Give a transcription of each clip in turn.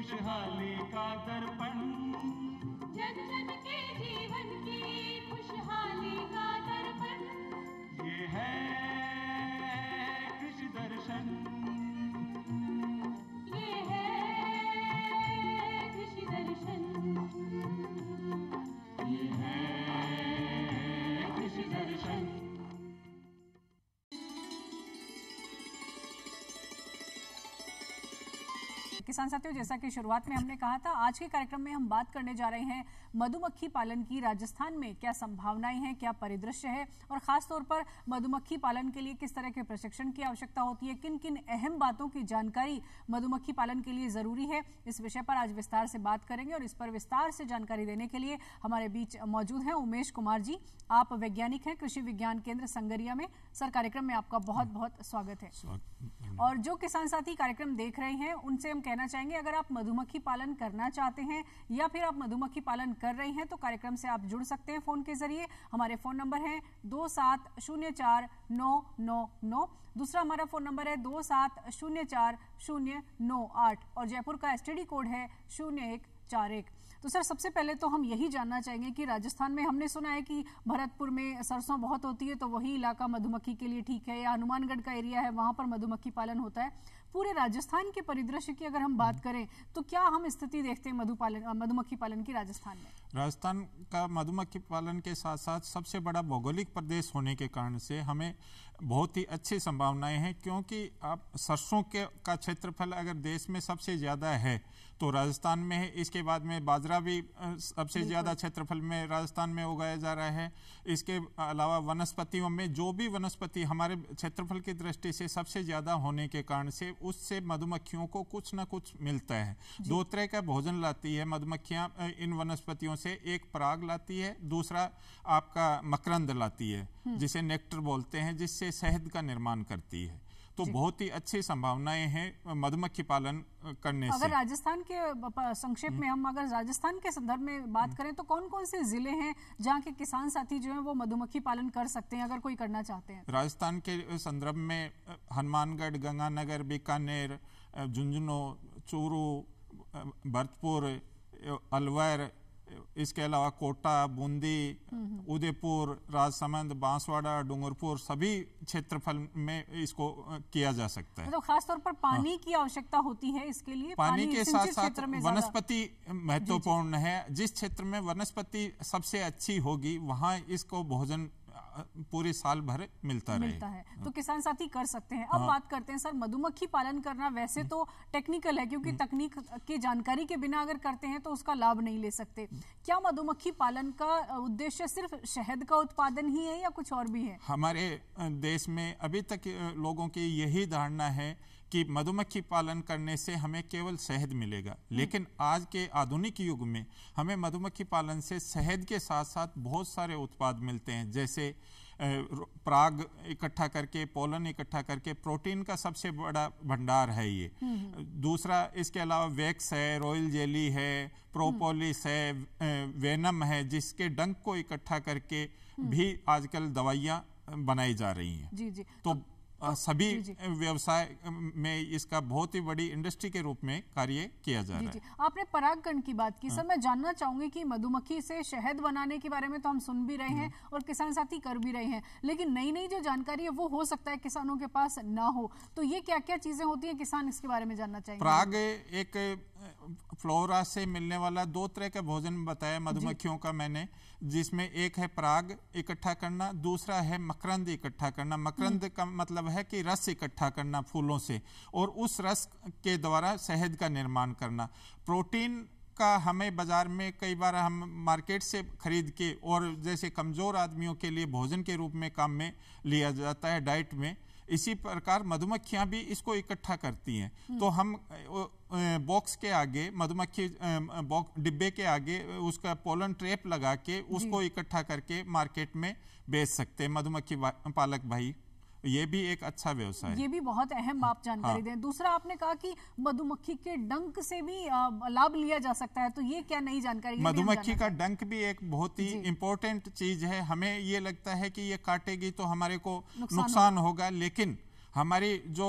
खुशहाली का दर्पण किसान साथियों जैसा कि शुरुआत में हमने कहा था आज के कार्यक्रम में हम बात करने जा रहे हैं मधुमक्खी पालन की राजस्थान में क्या संभावनाएं हैं क्या परिदृश्य है और खासतौर पर मधुमक्खी पालन के लिए किस तरह के प्रशिक्षण की आवश्यकता होती है किन किन अहम बातों की जानकारी मधुमक्खी पालन के लिए जरूरी है इस विषय पर आज विस्तार से बात करेंगे और इस पर विस्तार से जानकारी देने के लिए हमारे बीच मौजूद है उमेश कुमार जी आप वैज्ञानिक हैं कृषि विज्ञान केंद्र संगरिया में सर कार्यक्रम में आपका बहुत बहुत स्वागत है और जो किसान साथी कार्यक्रम देख रहे हैं उनसे हम कहना कहना चाहेंगे अगर आप मधुमक्खी पालन करना चाहते हैं या फिर आप मधुमक्खी पालन कर रहे हैं तो कार्यक्रम से आप जुड़ सकते हैं फोन के जरिए हमारे फोन नंबर है दो सात शून्य चार नौ नौ नौ दूसरा हमारा फोन नंबर है दो सात शून्य चार शून्य नौ आठ और जयपुर का एसटीडी कोड है शून्य एक चार एक तो सर सबसे पहले तो हम यही जानना चाहेंगे कि राजस्थान में हमने सुना है कि भरतपुर में सरसों बहुत होती है तो वही इलाका मधुमक्खी के लिए ठीक है या हनुमानगढ़ का एरिया है वहां पर मधुमक्खी पालन होता है पूरे राजस्थान के परिदृश्य की अगर हम बात करें तो क्या हम स्थिति देखते हैं मधु पालन मधुमक्खी पालन की राजस्थान में राजस्थान का मधुमक्खी पालन के साथ साथ सबसे बड़ा भौगोलिक प्रदेश होने के कारण से हमें बहुत ही अच्छी संभावनाएं हैं क्योंकि आप सरसों के का क्षेत्रफल अगर देश में सबसे ज़्यादा है तो राजस्थान में है इसके बाद में बाजरा भी सबसे ज़्यादा क्षेत्रफल में राजस्थान में उगाया जा रहा है इसके अलावा वनस्पतियों में जो भी वनस्पति हमारे क्षेत्रफल की दृष्टि से सबसे ज़्यादा होने के कारण से उससे मधुमक्खियों को कुछ ना कुछ मिलता है दो तरह का भोजन लाती है मधुमक्खियाँ इन वनस्पतियों से एक पराग लाती है दूसरा आपका मकरंद लाती है हम्म। जिसे नेक्टर बोलते हैं जिससे शहद का निर्माण करती है तो बहुत ही अच्छी संभावनाएं हैं मधुमक्खी पालन करने अगर से अगर राजस्थान के संक्षेप में हम्म। हम अगर राजस्थान के संदर्भ में बात हम्म। करें तो कौन कौन से जिले हैं जहाँ के किसान साथी जो हैं वो मधुमक्खी पालन कर सकते हैं अगर कोई करना चाहते हैं राजस्थान के संदर्भ में हनुमानगढ़ गंगानगर बीकानेर झुंझुनू चूरू भरतपुर अलवर इसके अलावा कोटा बूंदी उदयपुर राजसमंद बांसवाड़ा डूंगरपुर सभी क्षेत्रफल में इसको किया जा सकता है तो खासतौर पर पानी हाँ। की आवश्यकता होती है इसके लिए पानी, पानी के साथ साथ वनस्पति महत्वपूर्ण है जिस क्षेत्र में वनस्पति सबसे अच्छी होगी वहाँ इसको भोजन पूरे साल भर मिलता, मिलता रहे। है तो हाँ। किसान साथी कर सकते हैं अब हाँ। बात करते हैं सर मधुमक्खी पालन करना वैसे तो टेक्निकल है क्योंकि हम्म। तकनीक की जानकारी के बिना अगर करते हैं तो उसका लाभ नहीं ले सकते क्या मधुमक्खी पालन का उद्देश्य सिर्फ शहद का उत्पादन ही है या कुछ और भी है हमारे देश में अभी तक लोगों की यही धारणा है कि मधुमक्खी पालन करने से हमें केवल शहद मिलेगा लेकिन आज के आधुनिक युग में हमें मधुमक्खी पालन से शहद के साथ साथ बहुत सारे उत्पाद मिलते हैं जैसे प्राग इकट्ठा करके पोलन इकट्ठा करके प्रोटीन का सबसे बड़ा भंडार है ये हम्म। दूसरा इसके अलावा वैक्स है रॉयल जेली है प्रोपोलिस है वेनम है जिसके डंक को इकट्ठा करके हम्म। भी आजकल दवाइयाँ बनाई जा रही हैं जी जी तो, तो सभी व्यवसाय में इसका बहुत ही बड़ी इंडस्ट्री के रूप में कार्य किया जा रहा है आपने परागकण की बात की हाँ। सर मैं जानना चाहूंगी कि मधुमक्खी से शहद बनाने के बारे में तो हम सुन भी रहे हैं हाँ। और किसान साथी कर भी रहे हैं लेकिन नई नई जो जानकारी है वो हो सकता है किसानों के पास ना हो तो ये क्या क्या चीजें होती है किसान इसके बारे में जानना चाहिए पराग एक फ्लोरा से मिलने वाला दो तरह का भोजन बताया मधुमक्खियों का मैंने जिसमें एक है पराग इकट्ठा करना दूसरा है मकरंद इकट्ठा करना मकरंद हम्म। का मतलब है कि रस इकट्ठा करना फूलों से और उस रस के द्वारा शहद का निर्माण करना प्रोटीन का हमें बाज़ार में कई बार हम मार्केट से खरीद के और जैसे कमज़ोर आदमियों के लिए भोजन के रूप में काम में लिया जाता है डाइट में इसी प्रकार मधुमक्खियां भी इसको इकट्ठा करती हैं हम्म। तो हम बॉक्स के आगे मधुमक्खी डिब्बे के आगे उसका पोलन ट्रेप लगा के उसको इकट्ठा करके मार्केट में बेच सकते हैं मधुमक्खी पालक भाई ये भी एक अच्छा व्यवसाय ये भी बहुत अहम आप हाँ, जानकारी हाँ। दें दूसरा आपने कहा कि मधुमक्खी के डंक से भी लाभ लिया जा सकता है तो ये क्या नई जानकारी मधुमक्खी का डंक भी एक बहुत ही इम्पोर्टेंट चीज है हमें ये लगता है की ये काटेगी तो हमारे को नुकसान होगा लेकिन हमारी जो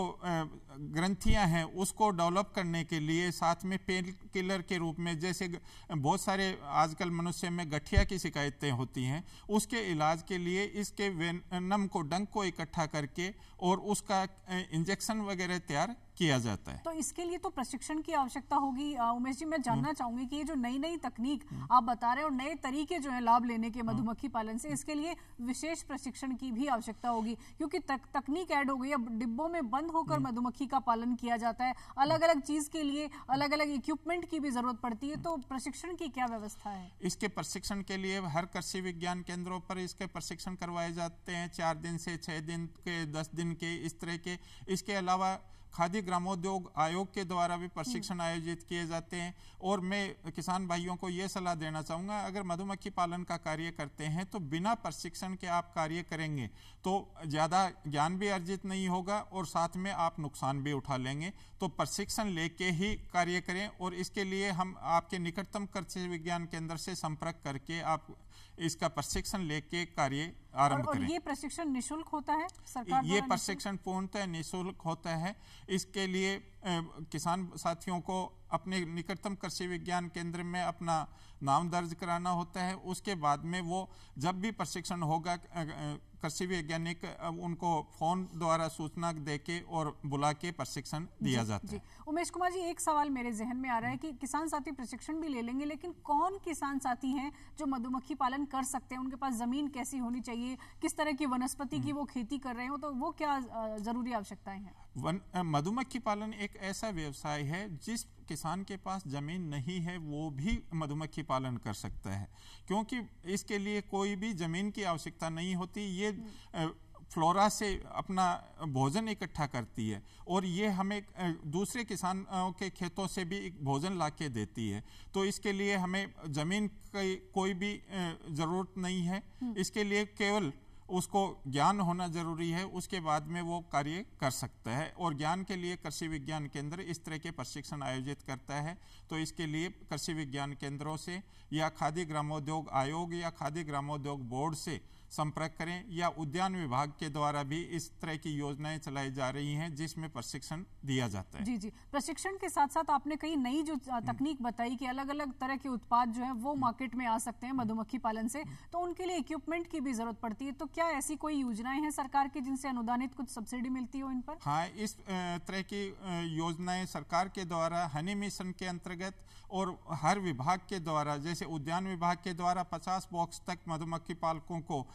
ग्रंथियां हैं उसको डेवलप करने के लिए साथ में पेन किलर के रूप में जैसे बहुत सारे आजकल मनुष्य में गठिया की शिकायतें होती हैं उसके इलाज के लिए इसके वेनम को डंक को इकट्ठा करके और उसका इंजेक्शन वगैरह तैयार किया जाता है तो इसके लिए तो प्रशिक्षण की आवश्यकता होगी उमेश जी मैं जानना हम्म। चाहूंगी कि ये जो नई नई तकनीक हम्म। आप बता रहे हैं और नए तरीके जो है लाभ लेने के हाँ। मधुमक्खी पालन से इसके लिए विशेष प्रशिक्षण की भी आवश्यकता होगी क्योंकि तक, तकनीक ऐड हो गई अब डिब्बों में बंद होकर हम्म। मधुमक्खी का पालन किया जाता है अलग अलग चीज के लिए अलग अलग इक्विपमेंट की भी जरूरत पड़ती है तो प्रशिक्षण की क्या व्यवस्था है इसके प्रशिक्षण के लिए हर कृषि विज्ञान केंद्रों पर इसके प्रशिक्षण करवाए जाते हैं चार दिन से छह दिन के दस दिन के इस तरह के इसके अलावा खादी ग्रामोद्योग आयोग के द्वारा भी प्रशिक्षण हम्म। आयोजित किए जाते हैं और मैं किसान भाइयों को ये सलाह देना चाहूँगा अगर मधुमक्खी पालन का कार्य करते हैं तो बिना प्रशिक्षण के आप कार्य करेंगे तो ज़्यादा ज्ञान भी अर्जित नहीं होगा और साथ में आप नुकसान भी उठा लेंगे तो प्रशिक्षण लेके ही कार्य करें और इसके लिए हम आपके निकटतम कृषि विज्ञान केंद्र से संपर्क करके आप इसका प्रशिक्षण लेके कार्य आरंभ करें और ये प्रशिक्षण निशुल्क होता है सरकार ये प्रशिक्षण पूर्णतः निशुल्क होता है इसके लिए किसान साथियों को अपने निकटतम कृषि विज्ञान केंद्र में अपना नाम दर्ज कराना होता है उसके बाद में वो जब भी प्रशिक्षण होगा कृषि वैज्ञानिक उनको फोन द्वारा सूचना दे के और बुला के प्रशिक्षण दिया जाता है उमेश कुमार जी एक सवाल मेरे जहन में आ रहा है कि किसान साथी प्रशिक्षण भी ले लेंगे लेकिन कौन किसान साथी हैं जो मधुमक्खी पालन कर सकते हैं उनके पास जमीन कैसी होनी चाहिए किस तरह की वनस्पति की हम्म। वो खेती कर रहे हो तो वो क्या जरूरी आवश्यकताएं हैं वन मधुमक्खी पालन एक ऐसा व्यवसाय है जिस किसान के पास ज़मीन नहीं है वो भी मधुमक्खी पालन कर सकता है क्योंकि इसके लिए कोई भी ज़मीन की आवश्यकता नहीं होती ये फ्लोरा से अपना भोजन इकट्ठा करती है और ये हमें दूसरे किसानों के खेतों से भी भोजन ला के देती है तो इसके लिए हमें ज़मीन की कोई भी ज़रूरत नहीं है हम्म। इसके लिए केवल उसको ज्ञान होना जरूरी है उसके बाद में वो कार्य कर सकता है और ज्ञान के लिए कृषि विज्ञान केंद्र इस तरह के प्रशिक्षण आयोजित करता है तो इसके लिए कृषि विज्ञान केंद्रों से या खादी ग्रामोद्योग आयोग या खादी ग्रामोद्योग बोर्ड से संपर्क करें या उद्यान विभाग के द्वारा भी इस तरह की योजनाएं चलाई जा रही हैं जिसमें प्रशिक्षण दिया जाता है जी जी प्रशिक्षण के साथ साथ आपने कई नई जो हम्म। तकनीक बताई कि अलग अलग तरह के उत्पाद जो है वो मार्केट में आ सकते हैं मधुमक्खी पालन से हम्म। तो उनके लिए इक्विपमेंट की भी जरूरत पड़ती है तो क्या ऐसी कोई योजनाएं हैं सरकार की जिनसे अनुदानित कुछ सब्सिडी मिलती हो इन पर हाँ इस तरह की योजनाएं सरकार के द्वारा हनी मिशन के अंतर्गत और हर विभाग के द्वारा जैसे उद्यान विभाग के द्वारा पचास बॉक्स तक मधुमक्खी पालकों को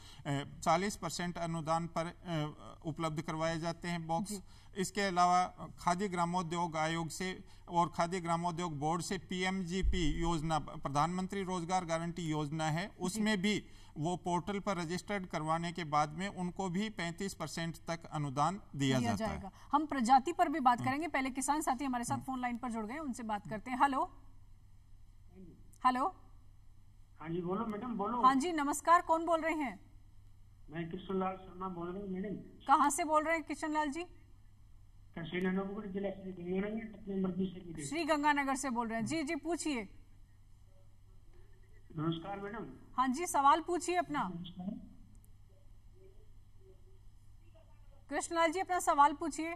40 परसेंट अनुदान पर उपलब्ध करवाए जाते हैं बॉक्स इसके अलावा खादी ग्रामोद्योग आयोग से और खादी ग्रामोद्योग बोर्ड से पीएमजीपी योजना प्रधानमंत्री रोजगार गारंटी योजना है उसमें भी वो पोर्टल पर रजिस्टर्ड करवाने के बाद में उनको भी 35 परसेंट तक अनुदान दिया, दिया जाता जाएगा है। हम प्रजाति पर भी बात हम्म। करेंगे पहले किसान साथी हमारे साथ हम्म। फोन लाइन पर जुड़ गए उनसे बात करते हैं हेलो हेलो हाँ जी बोलो मैडम बोलो हाँ जी नमस्कार कौन बोल रहे हैं मैं किशन लाल शर्मा बोल रहा हूँ मैडम कहाँ से बोल रहे हैं किशन लाल जी श्री गंगानगर से बोल रहे हैं जी जी पूछिए नमस्कार मैडम हाँ जी सवाल पूछिए अपना कृष्णलाल जी अपना सवाल पूछिए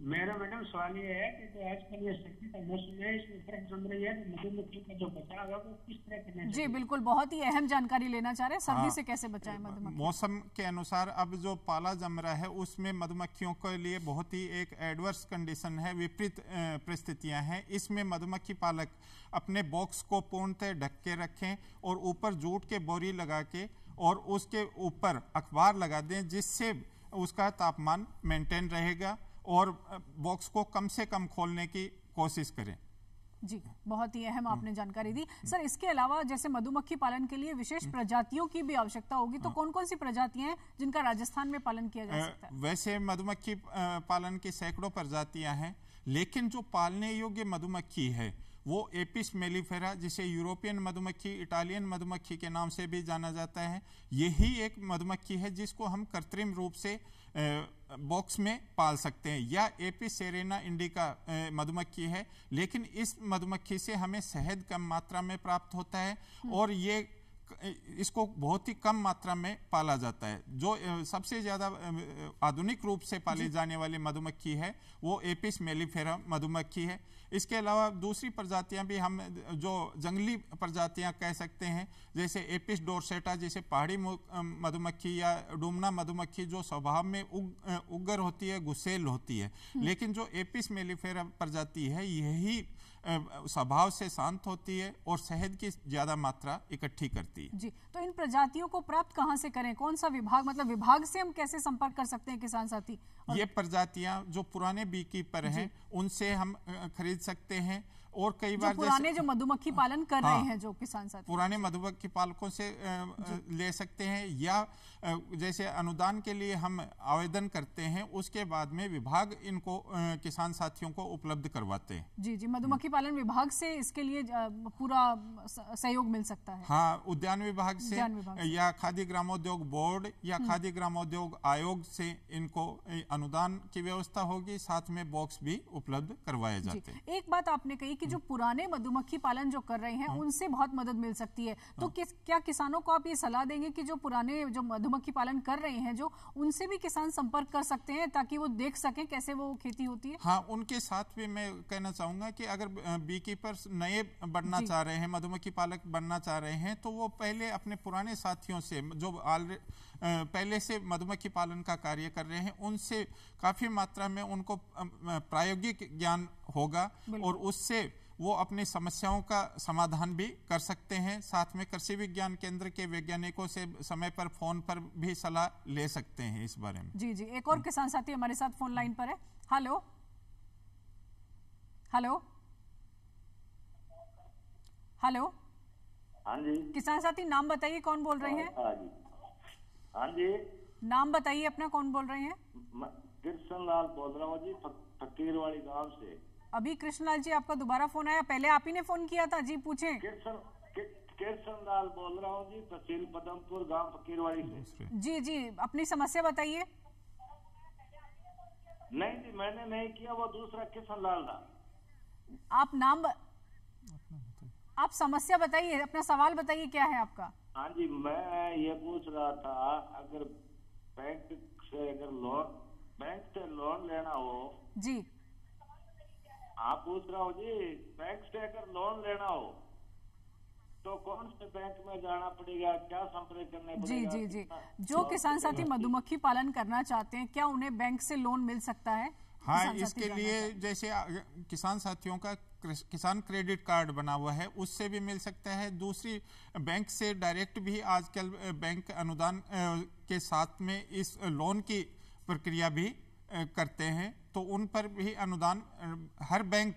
मेरा मैडम सवाल ये है कि जो आजकल ये शक्ति का मौसम है इसमें फर्क जम रही है तो मधुमक्खी का जो बचाव है वो किस तरह करना जी बिल्कुल बहुत ही अहम जानकारी लेना चाह रहे हैं सर्दी हाँ। से कैसे बचाएं मधुमक्खी मौसम के अनुसार अब जो पाला जम रहा है उसमें मधुमक्खियों के लिए बहुत ही एक एडवर्स कंडीशन है विपरीत परिस्थितियाँ हैं इसमें मधुमक्खी पालक अपने बॉक्स को पूर्णतः ढक के रखें और ऊपर जूट के बोरी लगा के और उसके ऊपर अखबार लगा दें जिससे उसका तापमान मेंटेन रहेगा और बॉक्स को कम से कम खोलने की कोशिश करें जी बहुत ही अहम आपने जानकारी दी सर इसके अलावा जैसे मधुमक्खी पालन के लिए विशेष प्रजातियों की भी आवश्यकता होगी तो हाँ। कौन कौन सी प्रजातियां हैं जिनका राजस्थान में पालन किया जा सकता है वैसे मधुमक्खी पालन की सैकड़ों प्रजातियां हैं लेकिन जो पालने योग्य मधुमक्खी है वो एपिस मेलीफेरा जिसे यूरोपियन मधुमक्खी इटालियन मधुमक्खी के नाम से भी जाना जाता है यही एक मधुमक्खी है जिसको हम कृत्रिम रूप से बॉक्स में पाल सकते हैं या एपी सेरेना इंडिका मधुमक्खी है लेकिन इस मधुमक्खी से हमें शहद कम मात्रा में प्राप्त होता है हम्म। और ये इसको बहुत ही कम मात्रा में पाला जाता है जो सबसे ज़्यादा आधुनिक रूप से पाली जाने वाली मधुमक्खी है वो एपिस मेलीफेरा मधुमक्खी है इसके अलावा दूसरी प्रजातियां भी हम जो जंगली प्रजातियां कह सकते हैं जैसे एपिस डोरसेटा जैसे पहाड़ी मधुमक्खी या डुमना मधुमक्खी जो स्वभाव में उग उगर होती है गुसेल होती है हम्म। लेकिन जो एपिस मेलीफेरा प्रजाति है यही स्वभाव से शांत होती है और शहद की ज्यादा मात्रा इकट्ठी करती है जी तो इन प्रजातियों को प्राप्त कहाँ से करें कौन सा विभाग मतलब विभाग से हम कैसे संपर्क कर सकते हैं किसान साथी और... ये प्रजातियाँ जो पुराने पर हैं उनसे हम खरीद सकते हैं और कई बार पुराने जो मधुमक्खी पालन कर हाँ, रहे हैं जो किसान साथी पुराने मधुमक्खी पालकों से ले सकते हैं या जैसे अनुदान के लिए हम आवेदन करते हैं उसके बाद में विभाग इनको किसान साथियों को उपलब्ध करवाते हैं जी जी मधुमक्खी हम्म। पालन विभाग से इसके लिए पूरा सहयोग मिल सकता है हाँ उद्यान विभाग से या खादी ग्रामोद्योग बोर्ड या हम्म। खादी ग्रामोद्योग आयोग से इनको अनुदान की व्यवस्था होगी साथ में बॉक्स भी उपलब्ध करवाए जाते हैं एक बात आपने कही कि जो पुराने मधुमक्खी पालन जो कर रहे हैं हाँ। उनसे बहुत मदद मिल सकती है हाँ। तो किस क्या किसानों को आप ये सलाह देंगे कि जो पुराने जो मधुमक्खी पालन कर रहे हैं जो उनसे भी किसान संपर्क कर सकते हैं ताकि वो देख सकें कैसे वो खेती होती है हाँ उनके साथ भी मैं कहना चाहूंगा कि अगर बी कीपर्स नए बनना चाह रहे हैं मधुमक्खी पालक बनना चाह रहे हैं तो वो पहले अपने पुराने साथियों से जो पहले से मधुमक्खी पालन का कार्य कर रहे हैं उनसे काफ़ी मात्रा में उनको प्रायोगिक ज्ञान होगा और उससे वो अपनी समस्याओं का समाधान भी कर सकते हैं साथ में कृषि विज्ञान केंद्र के वैज्ञानिकों से समय पर फोन पर भी सलाह ले सकते हैं इस बारे में जी जी एक और हम्म। किसान साथी हमारे साथ फोन लाइन पर है हेलो हेलो हेलो हाँ जी किसान साथी नाम बताइए कौन बोल रहे हैं हाँ जी हाँ जी नाम बताइए अपना कौन बोल रहे हैं कृष्ण लाल बोल रहा हूँ जी फकीर वाली गांव से अभी कृष्णलाल जी आपका दोबारा फोन आया पहले आप ही ने फोन किया था जी पूछे बोल रहा हूँ जी तहसील पदमपुर गांव फकीरवाड़ी से जी जी अपनी समस्या बताइए नहीं जी मैंने नहीं किया वो दूसरा कृष्ण लाल था आप नाम ब... आप समस्या बताइए अपना सवाल बताइए क्या है आपका हाँ जी मैं ये पूछ रहा था अगर बैंक से अगर लोन बैंक से लोन लेना हो जी आप पूछ रहे हो जी से अगर लोन लेना हो तो कौन से बैंक में जाना पड़ेगा क्या संपर्क करने जी जी जी जो किसान साथी मधुमक्खी पालन करना चाहते हैं क्या उन्हें बैंक से लोन मिल सकता है हाँ इसके लिए जैसे किसान साथियों का किसान क्रेडिट कार्ड बना हुआ है उससे भी मिल सकता है दूसरी बैंक से डायरेक्ट भी आजकल बैंक अनुदान के साथ में इस लोन की प्रक्रिया भी करते हैं तो उन पर भी अनुदान हर बैंक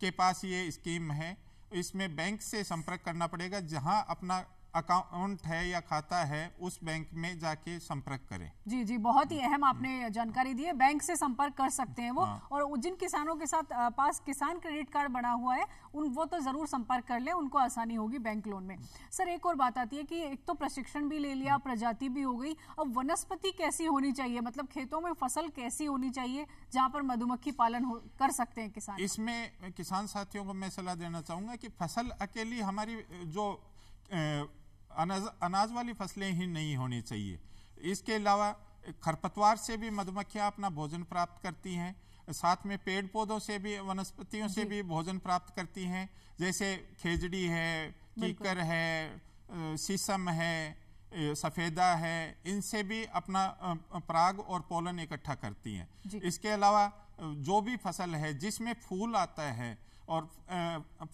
के पास ये स्कीम है इसमें बैंक से संपर्क करना पड़ेगा जहां अपना अकाउंट है या खाता है उस बैंक में जाके संपर्क करें जी जी बहुत ही अहम आपने जानकारी दी है बैंक से संपर्क कर सकते हैं वो हाँ। और जिन किसानों के साथ पास किसान क्रेडिट कार्ड बना हुआ है उन वो तो जरूर संपर्क कर ले उनको आसानी होगी बैंक लोन में सर एक और बात आती है कि एक तो प्रशिक्षण भी ले लिया प्रजाति भी हो गई अब वनस्पति कैसी होनी चाहिए मतलब खेतों में फसल कैसी होनी चाहिए जहाँ पर मधुमक्खी पालन कर सकते हैं किसान इसमें किसान साथियों को मैं सलाह देना चाहूंगा की फसल अकेली हमारी जो अनाज अनाज वाली फसलें ही नहीं होनी चाहिए इसके अलावा खरपतवार से भी मधुमक्खियाँ अपना भोजन प्राप्त करती हैं साथ में पेड़ पौधों से भी वनस्पतियों से भी भोजन प्राप्त करती हैं जैसे खेजड़ी है कीकर है शीशम है सफ़ेदा है इनसे भी अपना पराग और पोलन इकट्ठा करती हैं इसके अलावा जो भी फसल है जिसमें फूल आता है और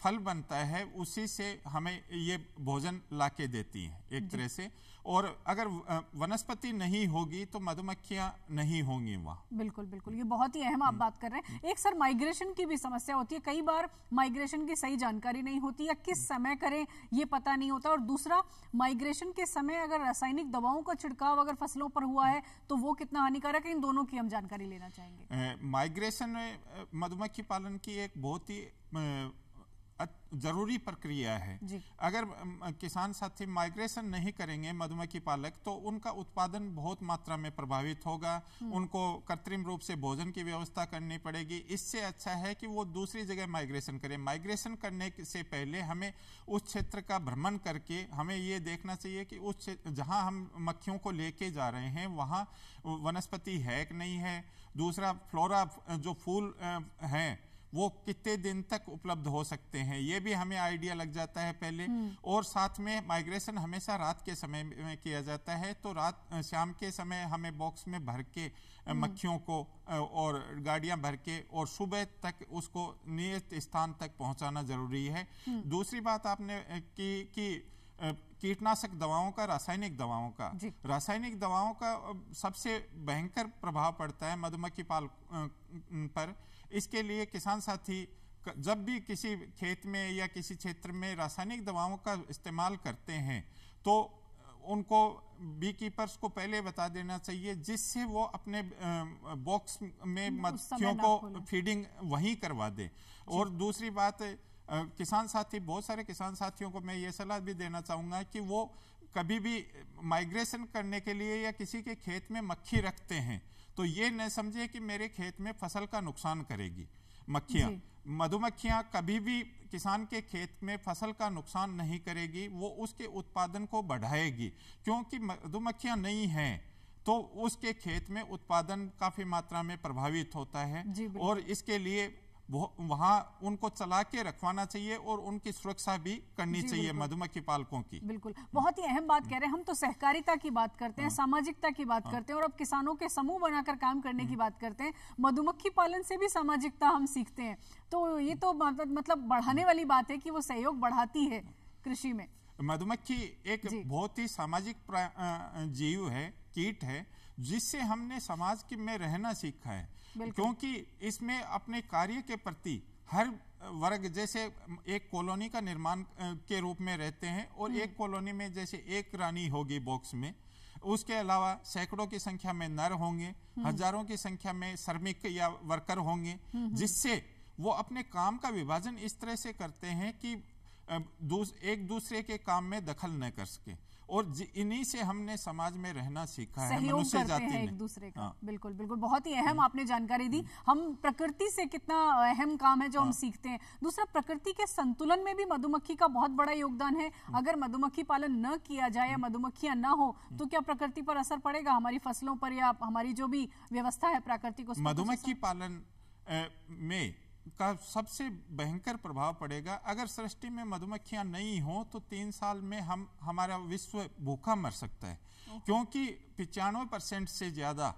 फल बनता है उसी से हमें ये भोजन ला देती हैं एक तरह से और अगर वनस्पति नहीं होगी तो मधुमक्खियां नहीं होंगी वहाँ बिल्कुल बिल्कुल ये बहुत ही अहम आप हम्म। बात कर रहे हैं एक सर माइग्रेशन की भी समस्या होती है कई बार माइग्रेशन की सही जानकारी नहीं होती या किस हम्म। समय करें ये पता नहीं होता और दूसरा माइग्रेशन के समय अगर रासायनिक दवाओं का छिड़काव अगर फसलों पर हुआ है हम्म। तो वो कितना हानिकारक है इन दोनों की हम जानकारी लेना चाहेंगे माइग्रेशन में मधुमक्खी पालन की एक बहुत ही जरूरी प्रक्रिया है अगर किसान साथी माइग्रेशन नहीं करेंगे मधुमक्खी पालक तो उनका उत्पादन बहुत मात्रा में प्रभावित होगा हम्म। उनको कृत्रिम रूप से भोजन की व्यवस्था करनी पड़ेगी इससे अच्छा है कि वो दूसरी जगह माइग्रेशन करें माइग्रेशन करने से पहले हमें उस क्षेत्र का भ्रमण करके हमें ये देखना चाहिए कि उस जहाँ हम मक्खियों को लेके जा रहे हैं वहाँ वनस्पति है कि नहीं है दूसरा फ्लोरा जो फूल हैं वो कितने दिन तक उपलब्ध हो सकते हैं ये भी हमें आइडिया लग जाता है पहले हम्म। और साथ में माइग्रेशन हमेशा रात के समय में किया जाता है तो रात शाम के समय हमें बॉक्स में भर के हम्म। मक्खियों को और गाड़ियां भर के और सुबह तक उसको नियत स्थान तक पहुंचाना जरूरी है हम्म। दूसरी बात आपने की कि कीटनाशक दवाओं का रासायनिक दवाओं का रासायनिक दवाओं का सबसे भयंकर प्रभाव पड़ता है मधुमक्खी पाल पर इसके लिए किसान साथी जब भी किसी खेत में या किसी क्षेत्र में रासायनिक दवाओं का इस्तेमाल करते हैं तो उनको बी कीपर्स को पहले बता देना चाहिए जिससे वो अपने बॉक्स में मक्खियों को फीडिंग वहीं करवा दे और दूसरी बात किसान साथी बहुत सारे किसान साथियों को मैं ये सलाह भी देना चाहूँगा कि वो कभी भी माइग्रेशन करने के लिए या किसी के खेत में मक्खी रखते हैं तो ये न समझे कि मेरे खेत में फसल का नुकसान करेगी मक्खियाँ मधुमक्खियाँ कभी भी किसान के खेत में फसल का नुकसान नहीं करेगी वो उसके उत्पादन को बढ़ाएगी क्योंकि मधुमक्खियाँ नहीं हैं तो उसके खेत में उत्पादन काफी मात्रा में प्रभावित होता है और इसके लिए वहाँ उनको चला के रखवाना चाहिए और उनकी सुरक्षा भी करनी चाहिए मधुमक्खी पालकों की बिल्कुल बहुत ही अहम बात कह रहे हैं हम तो सहकारिता की बात करते हैं हाँ। सामाजिकता की बात हाँ। करते हैं और अब किसानों के समूह बनाकर काम करने की हम्म। बात करते हैं मधुमक्खी पालन से भी सामाजिकता हम सीखते हैं तो ये तो मतलब, मतलब बढ़ाने वाली बात है कि वो सहयोग बढ़ाती है हाँ। कृषि में मधुमक्खी एक बहुत ही सामाजिक जीव है कीट है जिससे हमने समाज के में रहना सीखा है क्योंकि इसमें अपने कार्य के प्रति हर वर्ग जैसे एक कॉलोनी का निर्माण के रूप में रहते हैं और हम्म। एक कॉलोनी में जैसे एक रानी होगी बॉक्स में उसके अलावा सैकड़ों की संख्या में नर होंगे हम्म। हजारों की संख्या में श्रमिक या वर्कर होंगे हम्म। जिससे वो अपने काम का विभाजन इस तरह से करते हैं कि एक दूसरे के काम में दखल न कर सके और इन्हीं से हमने समाज में रहना सीखा है मनुष्य जाति हैं एक दूसरे का हाँ। बिल्कुल बिल्कुल बहुत ही अहम हम्म। आपने जानकारी दी हम्म। हम प्रकृति से कितना अहम काम है जो हाँ। हम सीखते हैं दूसरा प्रकृति के संतुलन में भी मधुमक्खी का बहुत बड़ा योगदान है हम्म। अगर मधुमक्खी पालन न किया जाए या मधुमक्खियां ना हो तो क्या प्रकृति पर असर पड़ेगा हमारी फसलों पर या हमारी जो भी व्यवस्था है प्राकृतिक मधुमक्खी पालन में का सबसे भयंकर प्रभाव पड़ेगा अगर सृष्टि में मधुमक्खियां नहीं हो तो तीन साल में हम हमारा विश्व भूखा मर सकता है क्योंकि पचानवे परसेंट से ज़्यादा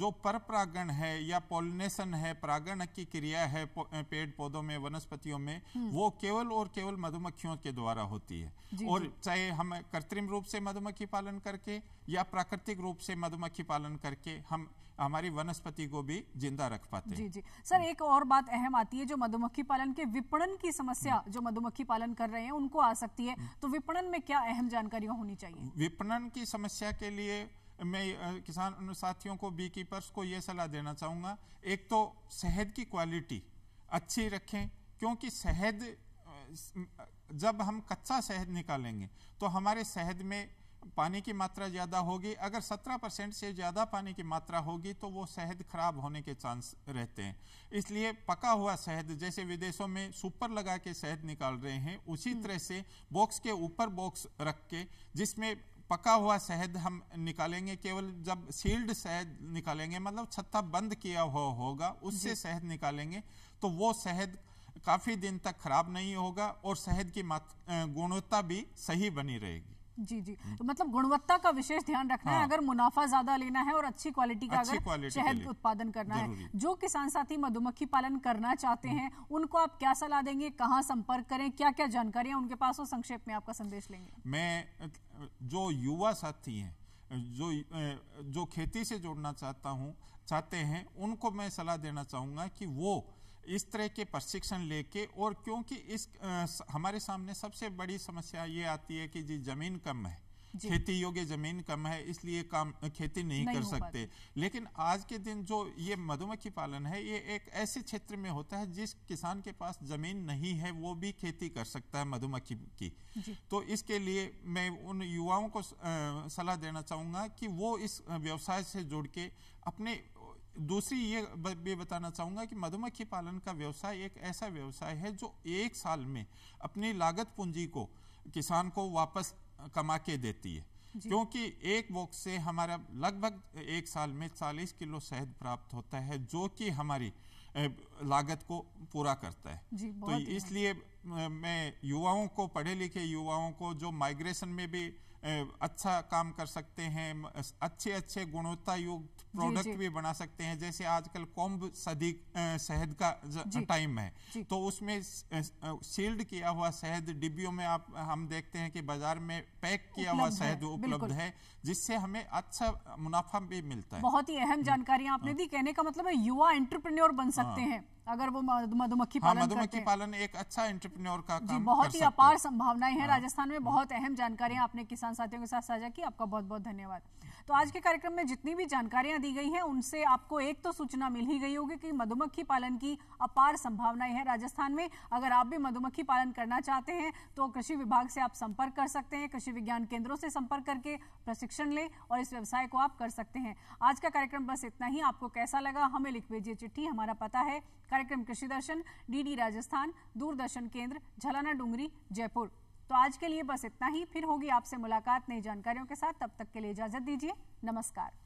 जो पर परागण है या पोलिनेशन है परागण की क्रिया है पेड़ पौधों में वनस्पतियों में हम्म। वो केवल और केवल मधुमक्खियों के द्वारा होती है और चाहे हम कृत्रिम रूप से मधुमक्खी पालन करके या प्राकृतिक रूप से मधुमक्खी पालन करके हम हमारी वनस्पति को भी जिंदा रख पाते जी जी सर एक और बात अहम आती है जो मधुमक्खी पालन के विपणन की समस्या हम्म। जो मधुमक्खी पालन कर रहे हैं उनको आ सकती है हम्म। तो विपणन में क्या अहम जानकारियां होनी चाहिए विपणन की समस्या के लिए मैं किसान साथियों को बी कीपर्स को ये सलाह देना चाहूँगा एक तो शहद की क्वालिटी अच्छी रखें क्योंकि शहद जब हम कच्चा शहद निकालेंगे तो हमारे शहद में पानी की मात्रा ज़्यादा होगी अगर 17 परसेंट से ज़्यादा पानी की मात्रा होगी तो वो शहद खराब होने के चांस रहते हैं इसलिए पका हुआ शहद जैसे विदेशों में सुपर लगा के शहद निकाल रहे हैं उसी हम्म। तरह से बॉक्स के ऊपर बॉक्स रख के जिसमें पका हुआ शहद हम निकालेंगे केवल जब सील्ड शहद निकालेंगे मतलब छत्ता बंद किया हुआ हो होगा उससे शहद निकालेंगे तो वो शहद काफ़ी दिन तक खराब नहीं होगा और शहद की गुणवत्ता भी सही बनी रहेगी जी जी तो मतलब गुणवत्ता का विशेष ध्यान रखना हाँ। है अगर मुनाफा ज्यादा लेना है और अच्छी क्वालिटी का अच्छी अगर शहद उत्पादन करना है जो किसान साथी मधुमक्खी पालन करना चाहते हम्म। हैं उनको आप क्या सलाह देंगे कहाँ संपर्क करें क्या क्या जानकारियां उनके पास हो संक्षेप में आपका संदेश लेंगे मैं जो युवा साथी हैं जो जो खेती से जोड़ना चाहता हूँ चाहते हैं उनको मैं सलाह देना चाहूँगा कि वो इस तरह के प्रशिक्षण लेके और क्योंकि इस आ, हमारे सामने सबसे बड़ी समस्या ये आती है कि जी जमीन कम है खेती योग्य जमीन कम है इसलिए काम खेती नहीं, नहीं कर सकते लेकिन आज के दिन जो ये मधुमक्खी पालन है ये एक ऐसे क्षेत्र में होता है जिस किसान के पास जमीन नहीं है वो भी खेती कर सकता है मधुमक्खी की तो इसके लिए मैं उन युवाओं को सलाह देना चाहूंगा कि वो इस व्यवसाय से जुड़ के अपने दूसरी ये भी बताना चाहूँगा कि मधुमक्खी पालन का व्यवसाय एक ऐसा व्यवसाय है जो एक साल में अपनी लागत पूंजी को किसान को वापस कमा के देती है क्योंकि एक बॉक्स से हमारा लगभग एक साल में 40 किलो शहद प्राप्त होता है जो कि हमारी लागत को पूरा करता है तो इसलिए मैं युवाओं को पढ़े लिखे युवाओं को जो माइग्रेशन में भी अच्छा काम कर सकते हैं अच्छे अच्छे गुणवत्ता युक्त प्रोडक्ट भी बना सकते हैं जैसे आजकल कोम्ब सदी शहद का टाइम है तो उसमें सील्ड किया हुआ शहद डिब्बियों में आप हम देखते हैं कि बाजार में पैक किया हुआ शहद उपलब्ध है जिससे हमें अच्छा मुनाफा भी मिलता है बहुत ही अहम जानकारी आपने हाँ। दी कहने का मतलब है युवा एंटरप्रेन्योर बन सकते हाँ। हैं अगर वो मधुमक्खी हाँ, पालन मधुमक्खी पालन एक अच्छा एंटरप्रेन्योर का जी काम बहुत ही अपार संभावनाएं हैं हाँ। राजस्थान में बहुत अहम जानकारियां आपने किसान साथियों के साथ साझा की आपका बहुत बहुत धन्यवाद तो आज के कार्यक्रम में जितनी भी जानकारियां दी गई हैं उनसे आपको एक तो सूचना मिल ही गई होगी कि मधुमक्खी पालन की अपार संभावनाएं हैं राजस्थान में अगर आप भी मधुमक्खी पालन करना चाहते हैं तो कृषि विभाग से आप संपर्क कर सकते हैं कृषि विज्ञान केंद्रों से संपर्क करके प्रशिक्षण लें और इस व्यवसाय को आप कर सकते हैं आज का कार्यक्रम बस इतना ही आपको कैसा लगा हमें लिख भेजिए चिट्ठी हमारा पता है कार्यक्रम कृषि दर्शन डीडी राजस्थान दूरदर्शन केंद्र झलाना डूंगरी जयपुर तो आज के लिए बस इतना ही फिर होगी आपसे मुलाकात नई जानकारियों के साथ तब तक के लिए इजाजत दीजिए नमस्कार